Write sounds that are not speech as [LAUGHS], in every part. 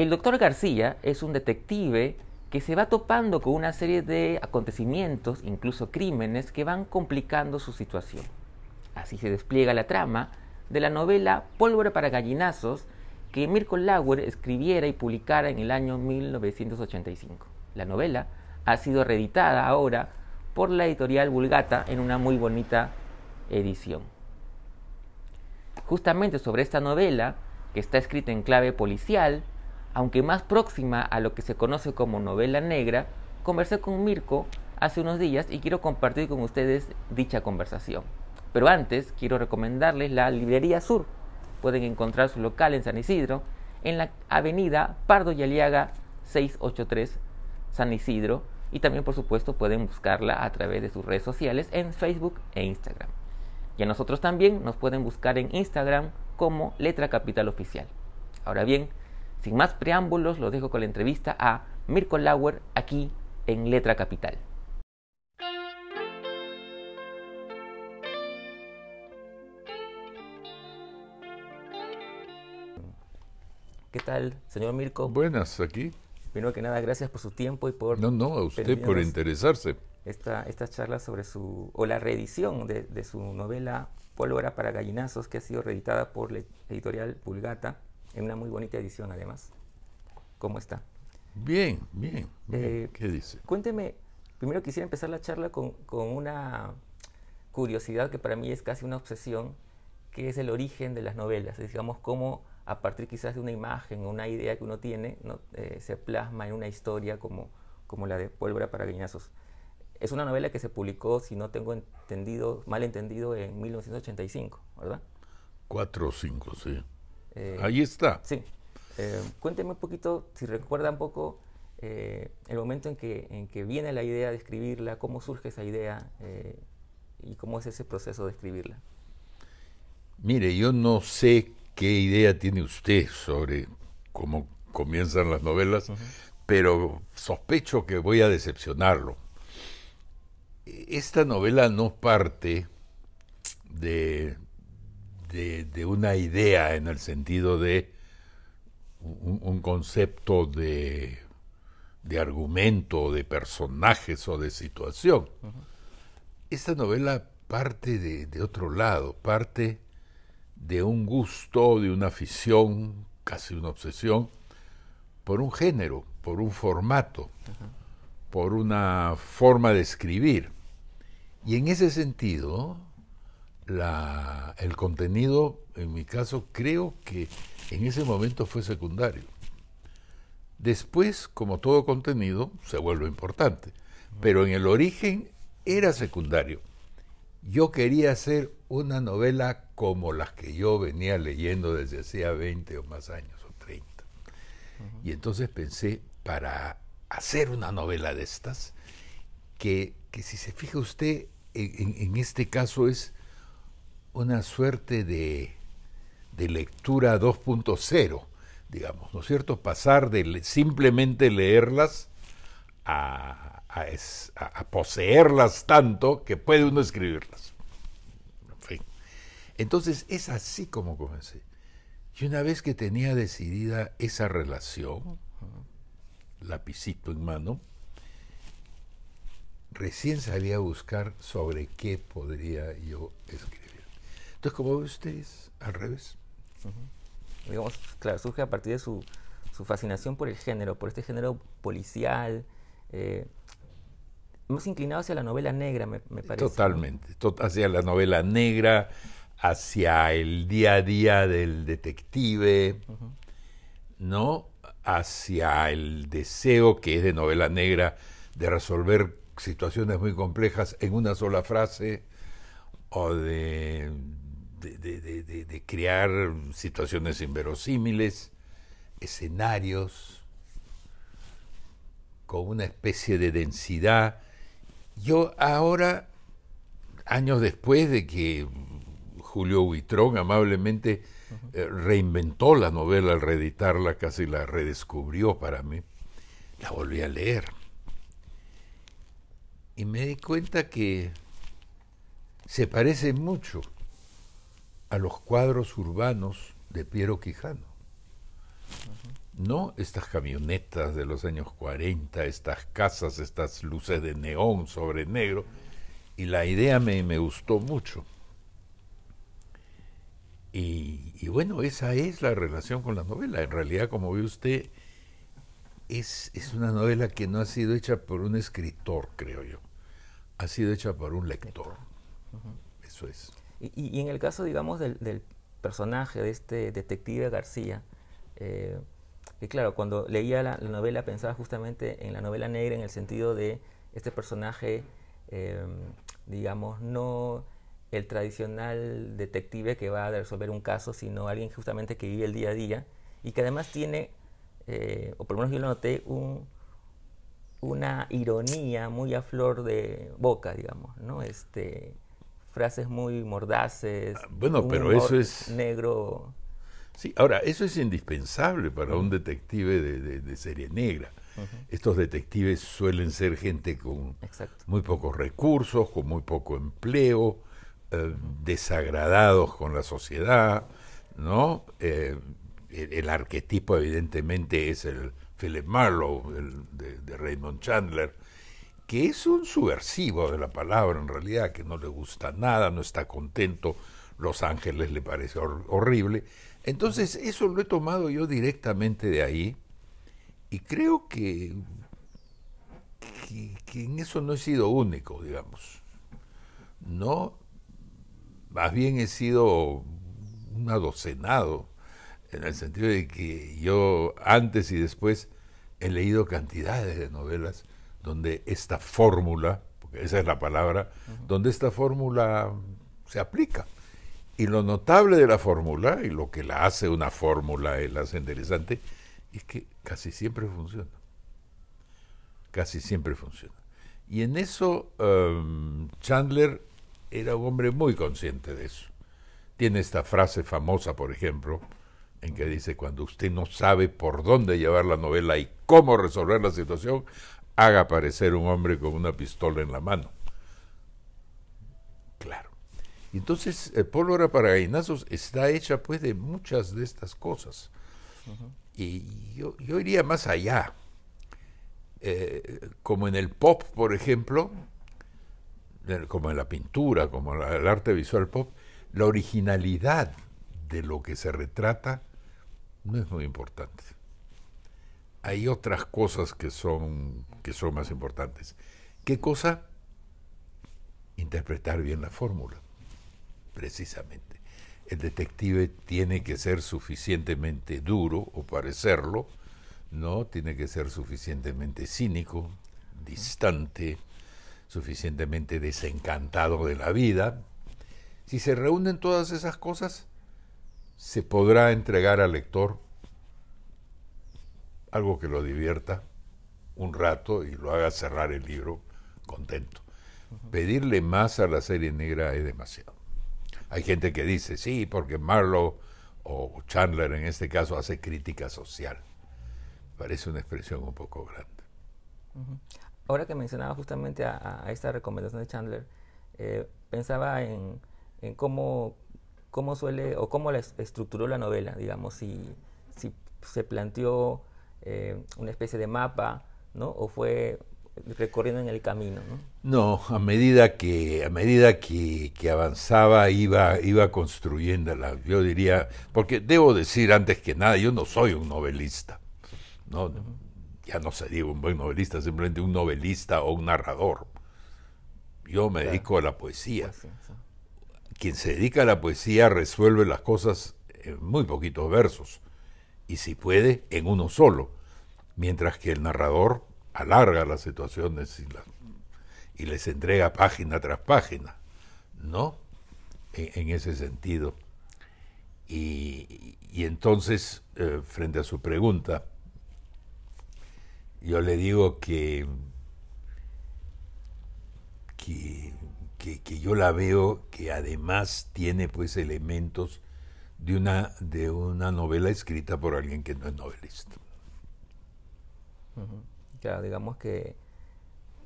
El doctor García es un detective que se va topando con una serie de acontecimientos, incluso crímenes, que van complicando su situación. Así se despliega la trama de la novela Pólvora para gallinazos que Mirko Lauer escribiera y publicara en el año 1985. La novela ha sido reeditada ahora por la editorial Vulgata en una muy bonita edición. Justamente sobre esta novela, que está escrita en clave policial, aunque más próxima a lo que se conoce como novela negra, conversé con Mirko hace unos días y quiero compartir con ustedes dicha conversación. Pero antes quiero recomendarles la Librería Sur. Pueden encontrar su local en San Isidro, en la avenida Pardo y Aliaga 683 San Isidro. Y también, por supuesto, pueden buscarla a través de sus redes sociales en Facebook e Instagram. Y a nosotros también nos pueden buscar en Instagram como Letra Capital Oficial. Ahora bien, sin más preámbulos, los dejo con la entrevista a Mirko Lauer aquí en Letra Capital. ¿Qué tal, señor Mirko? Buenas, aquí. Primero que nada, gracias por su tiempo y por... No, no, a usted por interesarse. Esta, esta charla sobre su... o la reedición de, de su novela Pólvora para gallinazos, que ha sido reeditada por la editorial Pulgata en una muy bonita edición además. ¿Cómo está? Bien, eh, bien. ¿Qué dice? Cuénteme, primero quisiera empezar la charla con, con una curiosidad que para mí es casi una obsesión, que es el origen de las novelas, digamos cómo a partir quizás de una imagen o una idea que uno tiene, ¿no? Eh, se plasma en una historia como, como la de Pólvora para Guiñazos. Es una novela que se publicó, si no tengo entendido, mal entendido, en 1985, ¿verdad? Cuatro o cinco, sí. Eh, Ahí está. Sí. Eh, cuénteme un poquito, si recuerda un poco eh, el momento en que, en que viene la idea de escribirla, cómo surge esa idea y cómo es ese proceso de escribirla. Mire, yo no sé qué idea tiene usted sobre cómo comienzan las novelas, pero sospecho que voy a decepcionarlo. Esta novela no parte de de, una idea en el sentido de un, concepto de, argumento, de personajes o de situación. Esta novela parte de, otro lado, parte de un gusto, de una afición, casi una obsesión, por un género, por un formato, por una forma de escribir. Y en ese sentido, el contenido, en mi caso, creo que en ese momento fue secundario. Después, como todo contenido, se vuelve importante, pero en el origen era secundario. Yo quería hacer una novela como las que yo venía leyendo desde hacía 20 o más años, o 30. Y entonces pensé, para hacer una novela de estas, que, si se fija usted, en, este caso es una suerte de, lectura 2.0, digamos, ¿no es cierto? Pasar de simplemente leerlas a, poseerlas tanto que puede uno escribirlas. En fin. Entonces es así como comencé. Y una vez que tenía decidida esa relación, lapicito en mano, recién a buscar sobre qué podría yo escribir. Entonces, ¿cómo ve ustedes, al revés. Digamos, claro, surge a partir de su, fascinación por el género, por este género policial, eh, más inclinado hacia la novela negra, me, parece. Totalmente, hacia la novela negra, hacia el día a día del detective, ¿no? Hacia el deseo que es de novela negra de resolver situaciones muy complejas en una sola frase o de de, crear situaciones inverosímiles, escenarios, con una especie de densidad. Yo ahora, años después de que Julio Huitrón amablemente eh, reinventó la novela al reeditarla, casi la redescubrió para mí, la volví a leer. Y me di cuenta que se parece mucho a los cuadros urbanos de Piero Quijano. No estas camionetas de los años 40, estas casas, estas luces de neón sobre negro. Y la idea me, gustó mucho. Y, bueno, esa es la relación con la novela. En realidad, como ve usted, es, una novela que no ha sido hecha por un escritor, creo yo. Ha sido hecha por un lector. Eso es. Y, en el caso, digamos, del, personaje de este detective García, eh, que claro, cuando leía la, novela pensaba justamente en la novela negra en el sentido de este personaje, em, digamos, no el tradicional detective que va a resolver un caso, sino alguien justamente que vive el día a día y que además tiene, eh, o por lo menos yo lo noté, una ironía muy a flor de boca, digamos, ¿no? Este, frases muy mordaces. Ah, bueno, pero eso es... Negro. Sí, ahora, eso es indispensable para un detective de, serie negra. Estos detectives suelen ser gente con muy pocos recursos, con muy poco empleo, eh, desagradados con la sociedad, ¿no? Eh, el, arquetipo, evidentemente, es el Philip Marlowe el, de, Raymond Chandler, que es un subversivo de la palabra en realidad, que no le gusta nada, no está contento, Los Ángeles le parece horrible. Entonces eso lo he tomado yo directamente de ahí y creo que, que, en eso no he sido único, digamos. No, más bien he sido un adocenado, en el sentido de que yo antes y después he leído cantidades de novelas donde esta fórmula, porque esa es la palabra, donde esta fórmula se aplica. Y lo notable de la fórmula, y lo que la hace una fórmula, la hace interesante, es que casi siempre funciona. Casi siempre funciona. Y en eso em, Chandler era un hombre muy consciente de eso. Tiene esta frase famosa, por ejemplo, en que dice, cuando usted no sabe por dónde llevar la novela y cómo resolver la situación, haga parecer un hombre con una pistola en la mano. Claro. Entonces, el eh, pólvora para gallinazos está hecha pues de muchas de estas cosas. Y yo, yo, iría más allá. Eh, como en el pop, por ejemplo, como en la pintura, como en el arte visual pop, la originalidad de lo que se retrata no es muy importante hay otras cosas que son, que son más importantes. ¿Qué cosa? Interpretar bien la fórmula, precisamente. El detective tiene que ser suficientemente duro, o parecerlo, ¿no? Tiene que ser suficientemente cínico, distante, suficientemente desencantado de la vida. Si se reúnen todas esas cosas, se podrá entregar al lector algo que lo divierta un rato y lo haga cerrar el libro contento. Pedirle más a la serie negra es demasiado. Hay gente que dice, sí, porque Marlowe o Chandler en este caso hace crítica social. Parece una expresión un poco grande. Ahora que mencionaba justamente a, esta recomendación de Chandler, eh, pensaba en, cómo, cómo suele o cómo la estructuró la novela, digamos, si, si se planteó eh, una especie de mapa, ¿no? O fue recorriendo en el camino, ¿no? a medida que, a medida que, avanzaba iba, iba construyéndola. Yo diría, porque debo decir antes que nada, yo no soy un novelista, ¿no? Ya no se un buen novelista, simplemente un novelista o un narrador. Yo me dedico a la poesía. Pues Quien se dedica a la poesía resuelve las cosas en muy poquitos versos y si puede, en uno solo, mientras que el narrador alarga las situaciones y, les entrega página tras página, ¿no? E, en, ese sentido. Y, entonces, eh, frente a su pregunta, yo le digo que, que yo la veo que además tiene pues elementos de una, de una novela escrita por alguien que no es novelista. Ya, digamos que,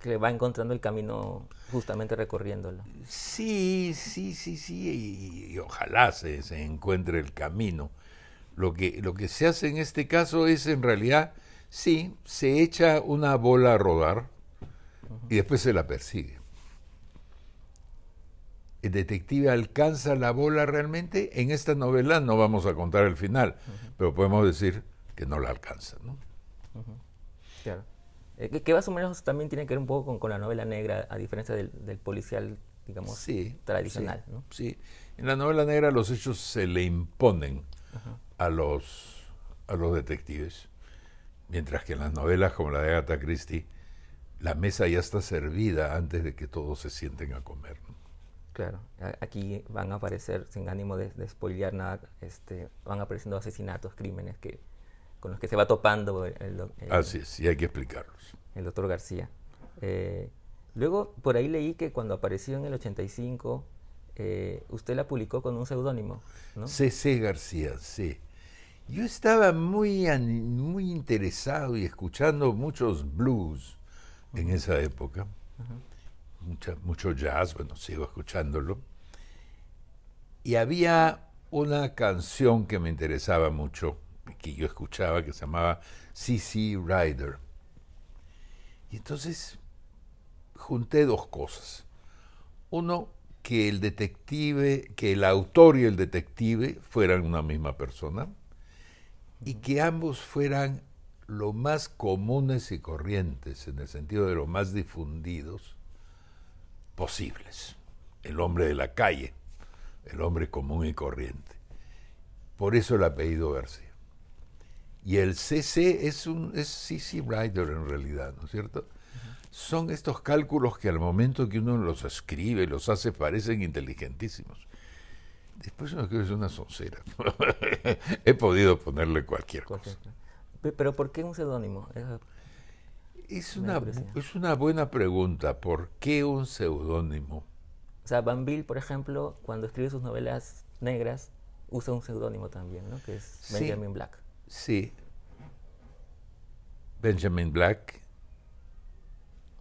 que va encontrando el camino justamente recorriéndolo. Sí, sí, sí, sí, y, ojalá se, encuentre el camino. Lo que, lo que se hace en este caso es en realidad, sí, se echa una bola a rodar y después se la persigue el detective alcanza la bola realmente, en esta novela no vamos a contar el final, pero podemos decir que no la alcanza. ¿no? Claro. Eh, que, más o menos también tiene que ver un poco con, la novela negra, a diferencia del, policial, digamos, tradicional. ¿no? sí, en la novela negra los hechos se le imponen a, los, a los detectives, mientras que en las novelas como la de Agatha Christie, la mesa ya está servida antes de que todos se sienten a comer. ¿no? Claro, aquí van a aparecer, sin ánimo de, de nada, este, van apareciendo asesinatos, crímenes que, con los que se va topando el, Así es, y hay que explicarlos. El doctor García. Eh, luego, por ahí leí que cuando apareció en el 85, eh, usted la publicó con un seudónimo, ¿no? C.C. García, sí. Yo estaba muy, muy interesado y escuchando muchos blues en esa época mucho jazz, bueno, sigo escuchándolo. Y había una canción que me interesaba mucho, que yo escuchaba, que se llamaba CC Rider. Y entonces junté dos cosas. Uno, que el detective, que el autor y el detective fueran una misma persona y que ambos fueran lo más comunes y corrientes, en el sentido de lo más difundidos, posibles. El hombre de la calle, el hombre común y corriente. Por eso el apellido García. Y el CC es un es CC Rider en realidad, ¿no es cierto? Son estos cálculos que al momento que uno los escribe, los hace, parecen inteligentísimos. Después uno que es una soncera. [LAUGHS] He podido ponerle cualquier, cosa. Pero ¿por qué un seudónimo? Es una, buena pregunta. ¿Por qué un seudónimo? O sea, por ejemplo, cuando escribe sus novelas negras, usa un seudónimo también, ¿no? Que es Benjamin Black. Sí. Benjamin Black.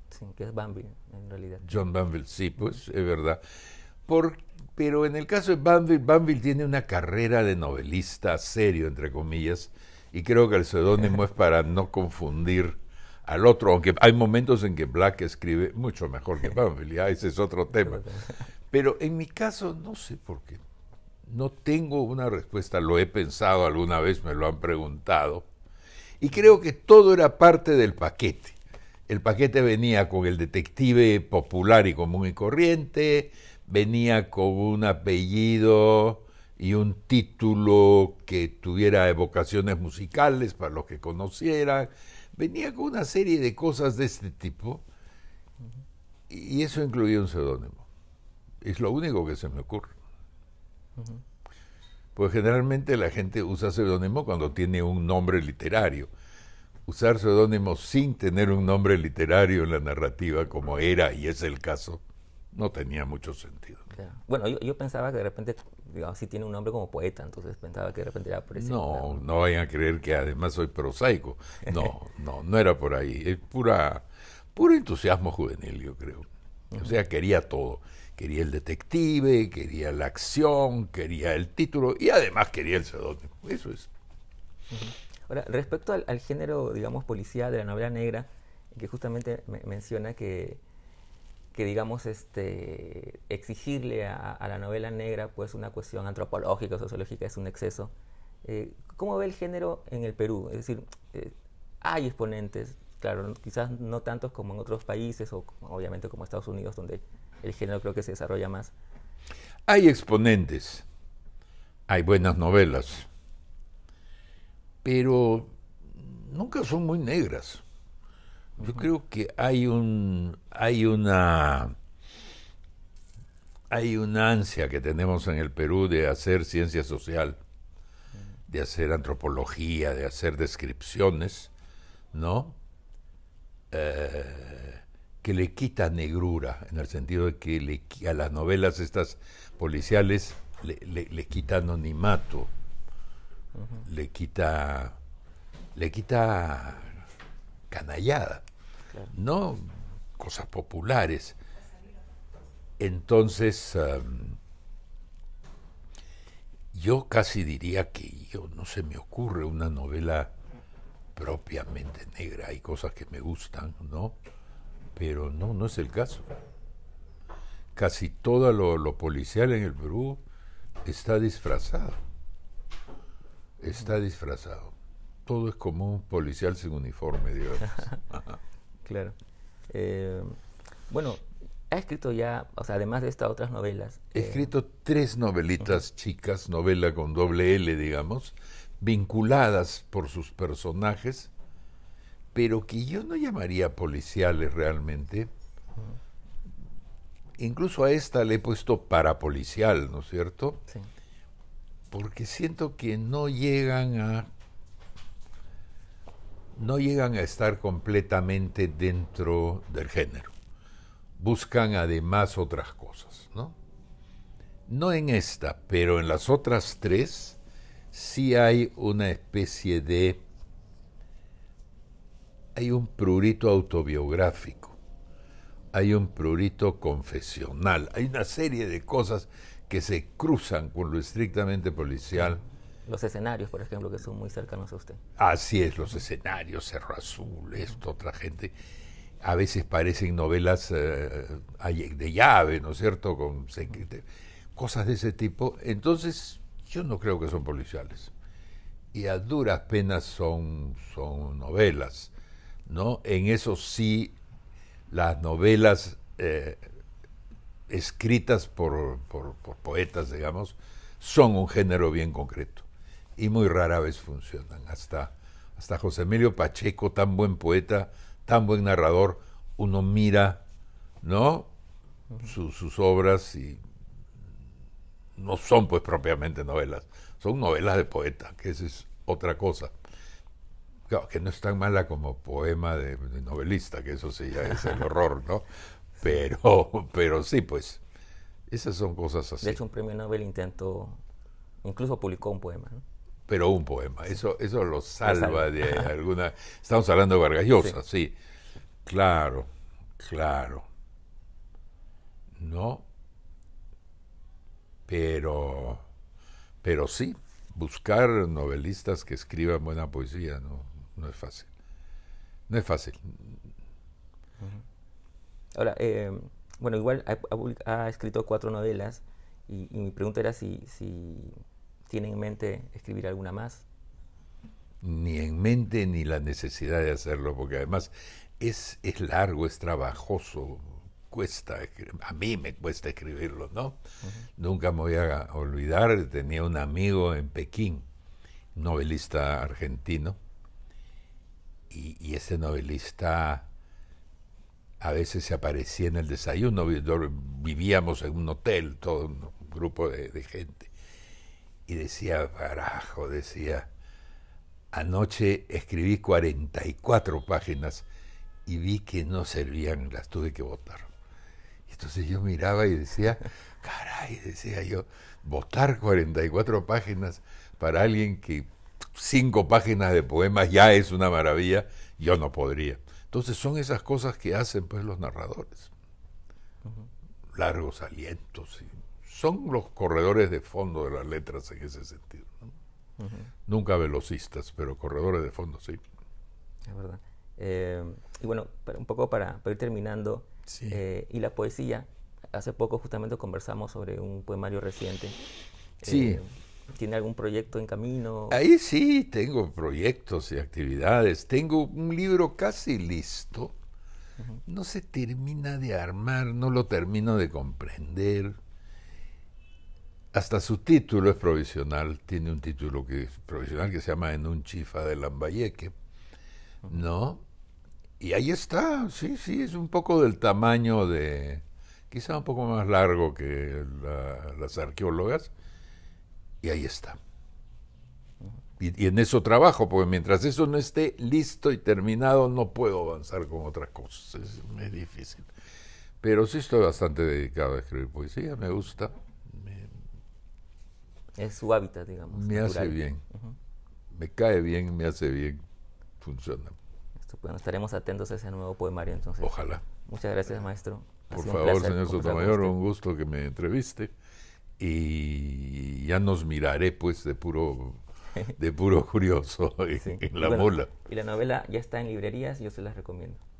Sí, que es Banville, en realidad. John Banville, sí, pues, es verdad. Por, pero en el caso de Banville, Banville tiene una carrera de novelista serio, entre comillas, y creo que el seudónimo es para no confundir al otro, aunque hay momentos en que Black escribe mucho mejor que Bumbley, [LAUGHS] ah, ese es otro tema. Pero en mi caso, no sé por qué. No tengo una respuesta, lo he pensado alguna vez, me lo han preguntado, y creo que todo era parte del paquete. El paquete venía con el detective popular y común y corriente, venía con un apellido y un título que tuviera evocaciones musicales para los que conocieran, venía con una serie de cosas de este tipo y eso incluía un seudónimo. Es lo único que se me ocurre. Pues generalmente la gente usa seudónimo cuando tiene un nombre literario. Usar seudónimo sin tener un nombre literario en la narrativa, como era y es el caso, no tenía mucho sentido. Bueno, yo, pensaba que de repente, digamos, si tiene un nombre como poeta, entonces pensaba que de repente era por eso. No, no vayan a creer que además soy prosaico. No, [LAUGHS] no, no era por ahí. Es pura, puro entusiasmo juvenil, yo creo. O sea, quería todo. Quería el detective, quería la acción, quería el título y además quería el pseudónimo. Eso es. Ahora, respecto al, género, digamos, policía de la novela negra, que justamente menciona que que digamos este, exigirle a, la novela negra pues una cuestión antropológica o sociológica es un exceso. Eh, ¿Cómo ve el género en el Perú? Es decir, eh, hay exponentes, claro, quizás no tantos como en otros países o obviamente como Estados Unidos donde el género creo que se desarrolla más. Hay exponentes, hay buenas novelas, pero nunca son muy negras. Yo creo que hay un hay una hay una ansia que tenemos en el Perú de hacer ciencia social, de hacer antropología, de hacer descripciones, ¿no? Eh, que le quita negrura, en el sentido de que a las novelas estas policiales le, le, quita anonimato, le quita le quita canallada no cosas populares. Entonces, yo casi diría que yo no se me ocurre una novela propiamente negra. Hay cosas que me gustan, ¿no? Pero no, no es el caso. Casi todo lo, policial en el Perú está disfrazado. Está disfrazado. Todo es como un policial sin uniforme, digamos. [LAUGHS] Claro. Eh, bueno, ha escrito ya, o sea, además de estas otras novelas. He eh, escrito tres novelitas chicas, novela con doble L, digamos, vinculadas por sus personajes, pero que yo no llamaría policiales realmente. Incluso a esta le he puesto parapolicial, ¿no es cierto? Sí. Porque siento que no llegan a no llegan a estar completamente dentro del género. Buscan además otras cosas, ¿no? No en esta, pero en las otras tres sí hay una especie de... Hay un prurito autobiográfico, hay un prurito confesional, hay una serie de cosas que se cruzan con lo estrictamente policial los escenarios, por ejemplo, que son muy cercanos a usted. Así es, los escenarios, Cerro Azul, esto, otra gente. A veces parecen novelas eh, de llave, ¿no es cierto? Con cosas de ese tipo. Entonces, yo no creo que son policiales. Y a duras penas son, son novelas, ¿no? En eso sí, las novelas eh, escritas por poetas, digamos, son un género bien concreto y muy rara vez funcionan. Hasta, hasta José Emilio Pacheco, tan buen poeta, tan buen narrador, uno mira, ¿no? sus obras y no son pues propiamente novelas, son novelas de poeta, que esa es otra cosa. que no es tan mala como poema de, novelista, que eso sí ya es el [LAUGHS] horror, ¿no? Pero, pero sí, pues, esas son cosas así. De hecho, un premio Nobel intentó, incluso publicó un poema, ¿no? pero un poema. Eso, eso lo salva de [LAUGHS] alguna. Estamos hablando de Vargas sí. Claro, claro. No. Pero, pero sí, buscar novelistas que escriban buena poesía no, no es fácil. No es fácil. Ahora, eh, bueno, igual ha, escrito cuatro novelas y, mi pregunta era si ¿Tiene en mente escribir alguna más? Ni en mente ni la necesidad de hacerlo, porque además es, es largo, es trabajoso, cuesta, a mí me cuesta escribirlo, ¿no? Nunca me voy a olvidar, tenía un amigo en Pekín, novelista argentino, y, ese novelista a veces se aparecía en el desayuno, vivíamos en un hotel, todo un grupo de gente, y decía, barajo, decía, anoche escribí 44 páginas y vi que no servían, las tuve que votar. Entonces yo miraba y decía, caray, decía yo, votar 44 páginas para alguien que cinco páginas de poemas ya es una maravilla, yo no podría. Entonces son esas cosas que hacen pues los narradores. Largos alientos y son los corredores de fondo de las letras en ese sentido. Nunca velocistas, pero corredores de fondo sí. Es verdad. Eh, y bueno, un poco para, ir terminando, eh, y la poesía, hace poco justamente conversamos sobre un poemario reciente. Sí. Eh, ¿Tiene algún proyecto en camino? Ahí sí, tengo proyectos y actividades. Tengo un libro casi listo. No se termina de armar, no lo termino de comprender hasta su título es provisional, tiene un título que es provisional que se llama En un chifa de Lambayeque, ¿no? Y ahí está, sí, sí, es un poco del tamaño de, quizá un poco más largo que las arqueólogas, y ahí está. Y, en eso trabajo, porque mientras eso no esté listo y terminado, no puedo avanzar con otras cosas, es, muy difícil. Pero sí estoy bastante dedicado a escribir poesía, me gusta. Es su hábitat, digamos. Me hace bien. Me cae bien, me hace bien. Funciona. bueno Estaremos atentos a ese nuevo poemario entonces. Ojalá. Muchas gracias, maestro. Por favor, señor Sotomayor, un gusto que me entreviste. Y ya nos miraré, pues, de puro [LAUGHS] de puro curioso en, la Y la novela ya está en librerías, yo se las recomiendo.